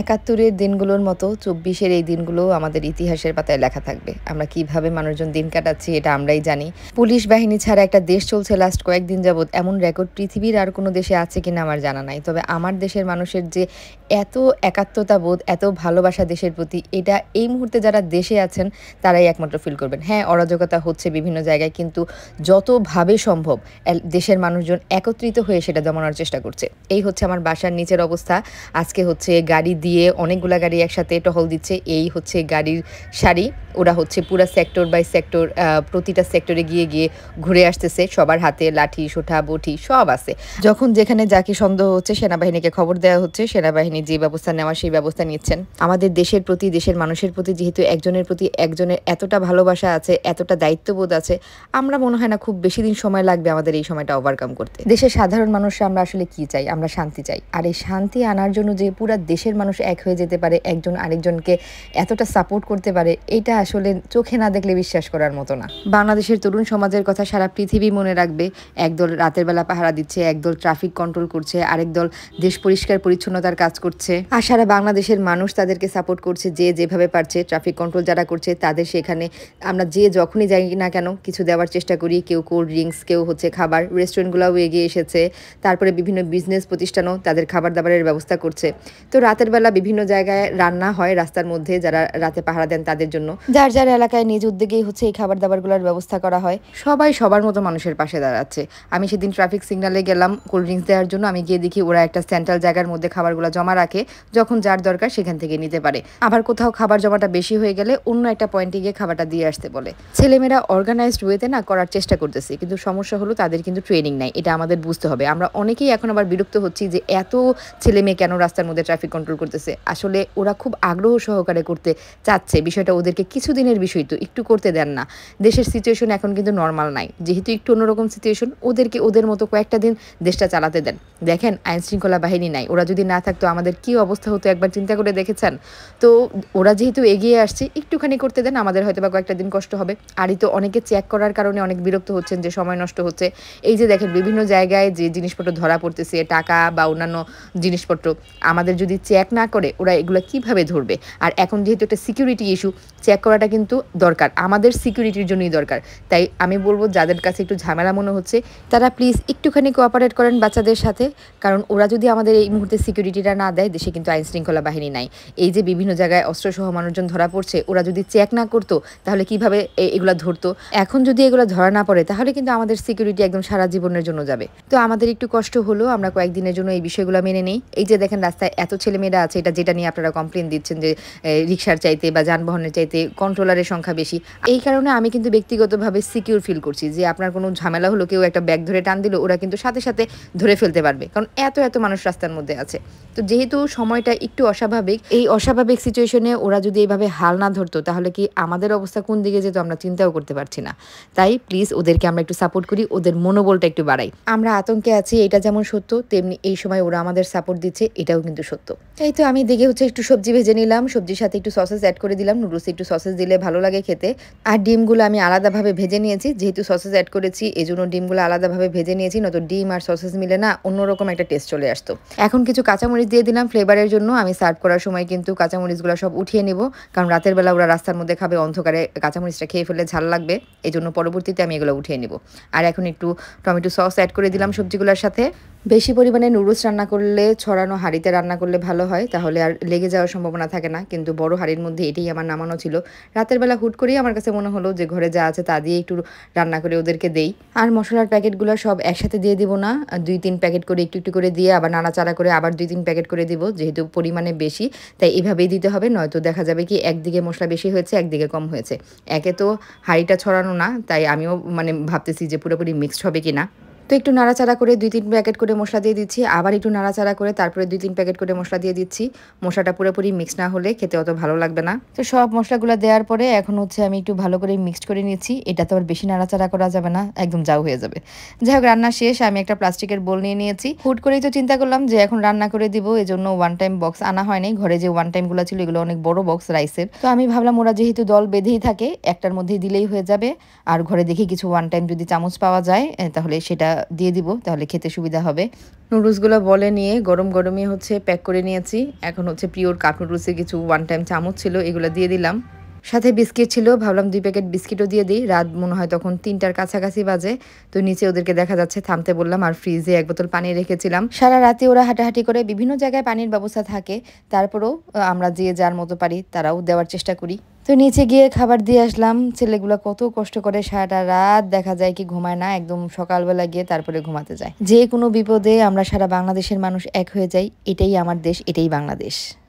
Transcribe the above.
একাত্তরের দিনগুলোর মতো চব্বিশের এই দিনগুলো আমাদের ইতিহাসের পাতায় লেখা থাকবে আমরা কিভাবে মানুষজন দিন কাটাচ্ছি এটা আমরাই জানি পুলিশ বাহিনী ছাড়া একটা দেশ চলছে লাস্ট কয়েকদিন যাবৎ এমন রেকর্ড পৃথিবীর আর কোনো দেশে আছে কিনা আমার জানা নাই তবে আমার দেশের মানুষের যে এত একাত্মতা বোধ এত ভালোবাসা দেশের প্রতি এটা এই মুহূর্তে যারা দেশে আছেন তারাই একমাত্র ফিল করবেন হ্যাঁ অরাজকতা হচ্ছে বিভিন্ন জায়গায় কিন্তু যতভাবে সম্ভব দেশের মানুষজন একত্রিত হয়ে সেটা দমানোর চেষ্টা করছে এই হচ্ছে আমার বাসার নিচের অবস্থা আজকে হচ্ছে গাড়ি দিয়ে অনেকগুলা গাড়ি একসাথে টহল দিচ্ছে এই হচ্ছে গাড়ির সারি ওরা হচ্ছে পুরো সেক্টর বাই সেক্টর প্রতিটা সেক্টরে গিয়ে গিয়ে ঘুরে আসতেছে সবার হাতে লাঠি সোঠা বটি সব আছে যখন যেখানে যাকে সন্দেহ হচ্ছে সেনাবাহিনীকে খবর দেওয়া হচ্ছে সেনাবাহিনী যে ব্যবস্থা নেওয়া সেই ব্যবস্থা নিচ্ছেন আমাদের দেশের প্রতি দেশের মানুষের প্রতি যেহেতু একজনের প্রতি একজনের এতটা ভালোবাসা আছে এতটা দায়িত্ববোধ আছে আমরা মনে হয় না খুব বেশি দিন সময় লাগবে আমাদের এই সময়টা ওভারকাম করতে দেশের সাধারণ মানুষরা আমরা আসলে কি চাই আমরা শান্তি চাই আর এই শান্তি আনার জন্য যে পুরা দেশের মানুষ মানুষ এক হয়ে যেতে পারে একজন আরেকজনকে এতটা সাপোর্ট করতে পারে এটা আসলে চোখে না দেখলে বিশ্বাস করার মতো না বাংলাদেশের তরুণ সমাজের কথা সারা পৃথিবী মনে রাখবে একদল রাতের বেলা পাহারা দিচ্ছে একদল ট্রাফিক কন্ট্রোল করছে আরেক দল দেশ পরিষ্কার পরিচ্ছন্নতার কাজ করছে আর সারা বাংলাদেশের মানুষ তাদেরকে সাপোর্ট করছে যে যেভাবে পারছে ট্রাফিক কন্ট্রোল যারা করছে তাদের সেখানে আমরা যে যখনই যাই না কেন কিছু দেওয়ার চেষ্টা করি কেউ কোল্ড ড্রিঙ্কস কেউ হচ্ছে খাবার রেস্টুরেন্টগুলোও এগিয়ে এসেছে তারপরে বিভিন্ন বিজনেস প্রতিষ্ঠানও তাদের খাবার দাবারের ব্যবস্থা করছে তো রাতের বেলা দুপুরবেলা বিভিন্ন জায়গায় রান্না হয় রাস্তার মধ্যে যারা রাতে পাহারা দেন তাদের জন্য যার যার এলাকায় নিজ উদ্যোগেই হচ্ছে এই খাবার দাবারগুলোর ব্যবস্থা করা হয় সবাই সবার মতো মানুষের পাশে দাঁড়াচ্ছে আমি সেদিন ট্রাফিক সিগনালে গেলাম কোল্ড ড্রিঙ্কস দেওয়ার জন্য আমি গিয়ে দেখি ওরা একটা সেন্ট্রাল জায়গার মধ্যে খাবারগুলো জমা রাখে যখন যার দরকার সেখান থেকে নিতে পারে আবার কোথাও খাবার জমাটা বেশি হয়ে গেলে অন্য একটা পয়েন্টে গিয়ে খাবারটা দিয়ে আসতে বলে ছেলেমেয়েরা অর্গানাইজড ওয়েতে না করার চেষ্টা করতেছে কিন্তু সমস্যা হলো তাদের কিন্তু ট্রেনিং নাই এটা আমাদের বুঝতে হবে আমরা অনেকেই এখন আবার বিরক্ত হচ্ছি যে এত ছেলে মেয়ে কেন রাস্তার মধ্যে ট্রাফিক কন্ট্রোল করতে করতেছে আসলে ওরা খুব আগ্রহ সহকারে করতে চাচ্ছে বিষয়টা ওদেরকে কিছুদিনের বিষয় তো একটু করতে দেন না দেশের সিচুয়েশন এখন কিন্তু নর্মাল নাই যেহেতু একটু অন্যরকম সিচুয়েশন ওদেরকে ওদের মতো কয়েকটা দিন দেশটা চালাতে দেন দেখেন আইন শৃঙ্খলা বাহিনী নাই ওরা যদি না থাকতো আমাদের কি অবস্থা হতো একবার চিন্তা করে দেখেছেন তো ওরা যেহেতু এগিয়ে আসছে একটুখানি করতে দেন আমাদের হয়তো বা কয়েকটা দিন কষ্ট হবে আরই তো অনেকে চেক করার কারণে অনেক বিরক্ত হচ্ছেন যে সময় নষ্ট হচ্ছে এই যে দেখেন বিভিন্ন জায়গায় যে জিনিসপত্র ধরা পড়তেছে টাকা বা অন্যান্য জিনিসপত্র আমাদের যদি চেক না করে ওরা এগুলো কিভাবে ধরবে আর এখন যেহেতু একটা সিকিউরিটি ইস্যু চেক করাটা কিন্তু দরকার আমাদের সিকিউরিটির জন্যই দরকার তাই আমি বলবো যাদের কাছে একটু ঝামেলা মনে হচ্ছে তারা প্লিজ একটুখানি কোঅপারেট করেন বাচ্চাদের সাথে কারণ ওরা যদি আমাদের এই মুহূর্তে সিকিউরিটিটা না দেয় দেশে কিন্তু আইন শৃঙ্খলা বাহিনী নাই এই যে বিভিন্ন জায়গায় অস্ত্রসহ মানুষজন ধরা পড়ছে ওরা যদি চেক না করতো তাহলে কিভাবে এগুলো ধরতো এখন যদি এগুলো ধরা না পড়ে তাহলে কিন্তু আমাদের সিকিউরিটি একদম সারা জীবনের জন্য যাবে তো আমাদের একটু কষ্ট হলো আমরা কয়েকদিনের জন্য এই বিষয়গুলো মেনে নেই এই যে দেখেন রাস্তায় এত ছেলেমেয়েরা সমস্যা আছে এটা যেটা নিয়ে আপনারা কমপ্লেন দিচ্ছেন যে রিক্সার চাইতে বা যানবাহনের চাইতে কন্ট্রোলারের সংখ্যা বেশি এই কারণে আমি কিন্তু ব্যক্তিগতভাবে সিকিউর ফিল করছি যে আপনার কোনো ঝামেলা হলো কেউ একটা ব্যাগ ধরে টান দিল ওরা কিন্তু সাথে সাথে ধরে ফেলতে পারবে কারণ এত এত মানুষ রাস্তার মধ্যে আছে তো যেহেতু সময়টা একটু অস্বাভাবিক এই অস্বাভাবিক সিচুয়েশনে ওরা যদি এইভাবে হাল না ধরতো তাহলে কি আমাদের অবস্থা কোন দিকে যেত আমরা চিন্তাও করতে পারছি না তাই প্লিজ ওদেরকে আমরা একটু সাপোর্ট করি ওদের মনোবলটা একটু বাড়াই আমরা আতঙ্কে আছি এটা যেমন সত্য তেমনি এই সময় ওরা আমাদের সাপোর্ট দিচ্ছে এটাও কিন্তু সত্য এই এই তো আমি দেখে হচ্ছে একটু সবজি ভেজে নিলাম সবজির সাথে একটু সসেস অ্যাড করে দিলাম নুডলস একটু সসেস দিলে ভালো লাগে খেতে আর ডিমগুলো আমি আলাদাভাবে ভেজে নিয়েছি যেহেতু সসেস অ্যাড করেছি এই জন্য ডিমগুলো আলাদাভাবে ভেজে নিয়েছি নয়তো ডিম আর সসেস মিলে না অন্যরকম একটা টেস্ট চলে আসতো এখন কিছু কাঁচামরিচ দিয়ে দিলাম ফ্লেভারের জন্য আমি সার্ভ করার সময় কিন্তু কাঁচামরিচগুলো সব উঠিয়ে নেব কারণ রাতের বেলা ওরা রাস্তার মধ্যে খাবে অন্ধকারে কাঁচামরিচটা খেয়ে ফেলে ঝাল লাগবে এই জন্য পরবর্তীতে আমি এগুলো উঠিয়ে নেব আর এখন একটু টমেটো সস অ্যাড করে দিলাম সবজিগুলোর সাথে বেশি পরিমাণে নুডলস রান্না করলে ছড়ানো হাঁড়িতে রান্না করলে ভালো হয় তাহলে আর লেগে যাওয়ার সম্ভাবনা থাকে না কিন্তু বড় হাঁড়ির মধ্যে এটাই আমার নামানো ছিল রাতের বেলা হুট করেই আমার কাছে মনে হলো যে ঘরে যা আছে তা দিয়ে একটু রান্না করে ওদেরকে দেই আর মশলার প্যাকেটগুলো সব একসাথে দিয়ে দিব না দুই তিন প্যাকেট করে একটু একটু করে দিয়ে আবার নাড়াচাড়া করে আবার দুই তিন প্যাকেট করে দিব যেহেতু পরিমাণে বেশি তাই এভাবেই দিতে হবে নয়তো দেখা যাবে কি একদিকে মশলা বেশি হয়েছে একদিকে কম হয়েছে একে তো হাঁড়িটা ছড়ানো না তাই আমিও মানে ভাবতেছি যে পুরোপুরি মিক্সড হবে কি না তো একটু নাড়াচাড়া করে দুই তিন প্যাকেট করে মশলা দিয়ে দিচ্ছি আবার একটু নাড়াচাড়া করে তারপরে দুই তিন প্যাকেট করে মশলা দিয়ে দিচ্ছি মশলাটা পুরোপুরি মিক্স না হলে খেতে অত ভালো লাগবে না তো সব মশলাগুলো দেওয়ার পরে এখন হচ্ছে আমি একটু ভালো করে মিক্সড করে নিয়েছি এটা তো আর বেশি নাড়াচাড়া করা যাবে না একদম যাও হয়ে যাবে যাই হোক রান্না শেষ আমি একটা প্লাস্টিকের বোল নিয়ে নিয়েছি হুট করেই তো চিন্তা করলাম যে এখন রান্না করে দিব এই জন্য ওয়ান টাইম বক্স আনা হয়নি ঘরে যে ওয়ান টাইমগুলো ছিল এগুলো অনেক বড় বক্স রাইসের তো আমি ভাবলাম ওরা যেহেতু দল বেঁধেই থাকে একটার মধ্যে দিলেই হয়ে যাবে আর ঘরে দেখি কিছু ওয়ান টাইম যদি চামচ পাওয়া যায় তাহলে সেটা দিয়ে দিব তাহলে খেতে সুবিধা হবে নুডলসগুলো বলে নিয়ে গরম গরমই হচ্ছে প্যাক করে নিয়েছি এখন হচ্ছে প্রিওর কাপ নুডলসে কিছু ওয়ান টাইম চামচ ছিল এগুলো দিয়ে দিলাম সাথে বিস্কিট ছিল ভাবলাম দুই প্যাকেট বিস্কিটও দিয়ে দিই রাত মনে হয় তখন তিনটার কাছাকাছি বাজে তো নিচে ওদেরকে দেখা যাচ্ছে থামতে বললাম আর ফ্রিজে এক বোতল পানি রেখেছিলাম সারা রাতে ওরা হাঁটাহাঁটি করে বিভিন্ন জায়গায় পানির ব্যবস্থা থাকে তারপরেও আমরা যে যার মতো পারি তারাও দেওয়ার চেষ্টা করি তো নিচে গিয়ে খাবার দিয়ে আসলাম ছেলেগুলো কত কষ্ট করে সারাটা রাত দেখা যায় কি ঘুমায় না একদম সকালবেলা গিয়ে তারপরে ঘুমাতে যায় যে কোনো বিপদে আমরা সারা বাংলাদেশের মানুষ এক হয়ে যাই এটাই আমার দেশ এটাই বাংলাদেশ